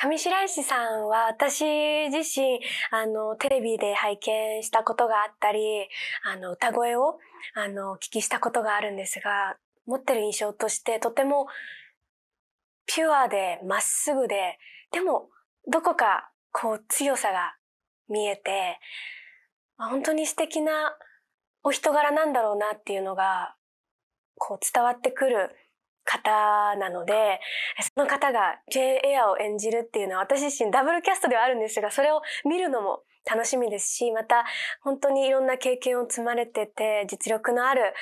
上白石さんは私自身、あの、テレビで拝見したことがあったり、あの、歌声を、あの、お聞きしたことがあるんですが、持ってる印象としてとてもピュアでまっすぐで、でも、どこかこう強さが見えて、本当に素敵なお人柄なんだろうなっていうのが、こう伝わってくる方なので、その方が J エアを演じるっていうのは私自身ダブルキャストではあるんですが、それを見るのも楽しみですし、また本当にいろんな経験を積まれてて、実力のある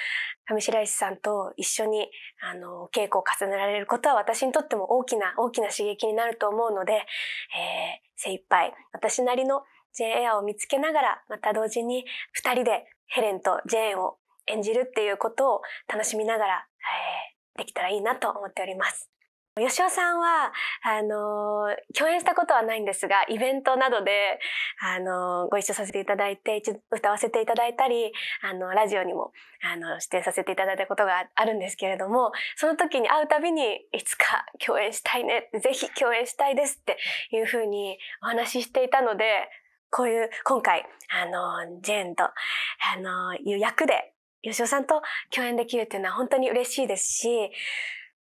上白石さんと一緒に、あの、稽古を重ねられることは私にとっても大きな、大きな刺激になると思うので、えー、精一杯、私なりの J エアを見つけながら、また同時に二人でヘレンとジェーンを演じるっていうことを楽しみながら、えーできたらいいなと思っております。吉尾さんは、あのー、共演したことはないんですが、イベントなどで、あのー、ご一緒させていただいて、一度歌わせていただいたり、あのー、ラジオにも、あの、出演させていただいたことがあるんですけれども、その時に会うたびに、いつか共演したいね、ぜひ共演したいですっていうふうにお話ししていたので、こういう、今回、あの、ジェーンと、あの、いう役で吉尾さんと共演できるっていうのは本当に嬉しいですし、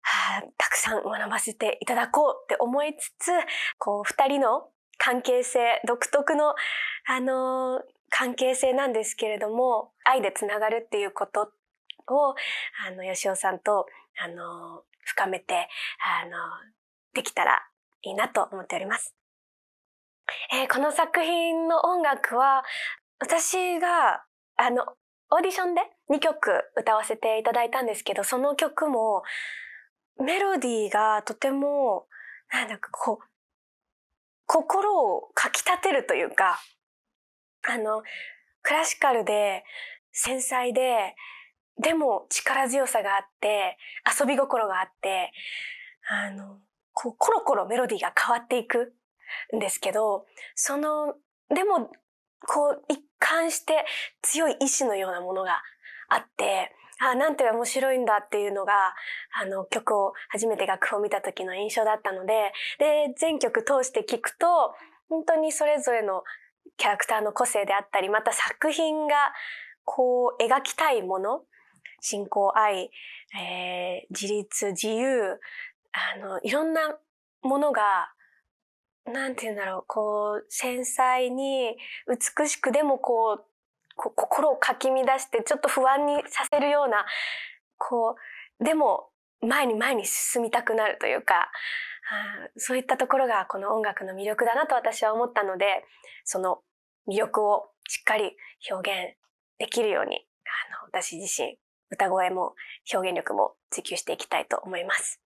はあ、たくさん学ばせていただこうって思いつつ、こう、二人の関係性、独特の、あのー、関係性なんですけれども、愛でつながるっていうことを、あの、吉尾さんと、あのー、深めて、あのー、できたらいいなと思っております。えー、この作品の音楽は、私が、あの、オーディションで2曲歌わせていただいたんですけど、その曲もメロディーがとても、なんだかこう、心をかき立てるというか、あの、クラシカルで、繊細で、でも力強さがあって、遊び心があって、あの、こう、コロコロメロディーが変わっていくんですけど、その、でもこう一貫して強い意志のようなものがあって、あ、なんて面白いんだっていうのが、あの、曲を、初めて楽譜を見た時の印象だったので、で、全曲通して聴くと、本当にそれぞれのキャラクターの個性であったり、また作品が、こう、描きたいもの、信仰、愛、えー、自立、自由、あの、いろんなものがなんて言うんだろう、こう、繊細に、美しくでもこう、こう心をかき乱して、ちょっと不安にさせるような、こう、でも、前に前に進みたくなるというか、そういったところがこの音楽の魅力だなと私は思ったので、その魅力をしっかり表現できるように、あの、私自身、歌声も表現力も追求していきたいと思います。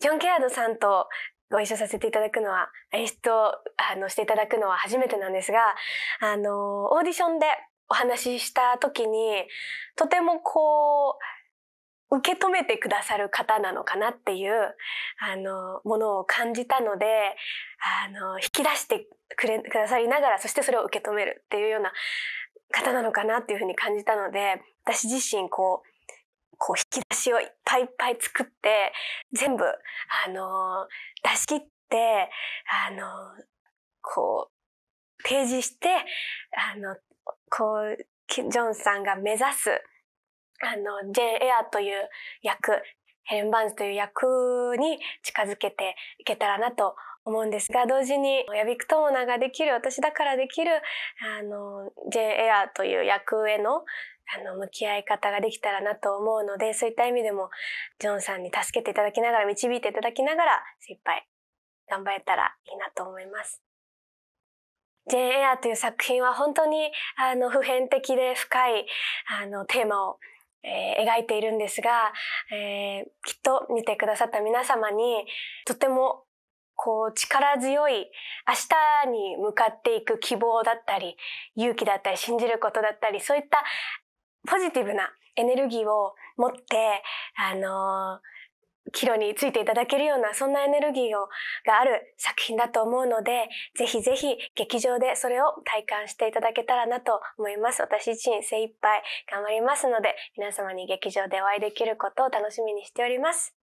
ジョン・ケアードさんとご一緒させていただくのは、演出をあのしていただくのは初めてなんですが、あの、オーディションでお話しした時に、とてもこう、受け止めてくださる方なのかなっていう、あの、ものを感じたので、あの、引き出してくれ、くださりながら、そしてそれを受け止めるっていうような方なのかなっていうふうに感じたので、私自身こう、こう引き出しをいっぱいいっぱい作って、全部、あのー、出し切って、あのー、こう、提示して、あの、こう、ジョンさんが目指す、あの、ジェン・エアという役、ヘレン・バーンズという役に近づけていけたらなと思うんですが、同時に、やびくともなができる、私だからできる、あの、ジェン・エアという役への、あの、向き合い方ができたらなと思うので、そういった意味でも、ジョンさんに助けていただきながら、導いていただきながら、精一杯頑張れたらいいなと思います。ジェーン・エアという作品は本当に、あの、普遍的で深い、あの、テーマをえー、描いているんですが、えー、きっと見てくださった皆様にとてもこう力強い明日に向かっていく希望だったり勇気だったり信じることだったりそういったポジティブなエネルギーを持って、あの岐路についていただけるような、そんなエネルギーを、がある作品だと思うので、ぜひぜひ劇場でそれを体感していただけたらなと思います。私自身精一杯頑張りますので、皆様に劇場でお会いできることを楽しみにしております。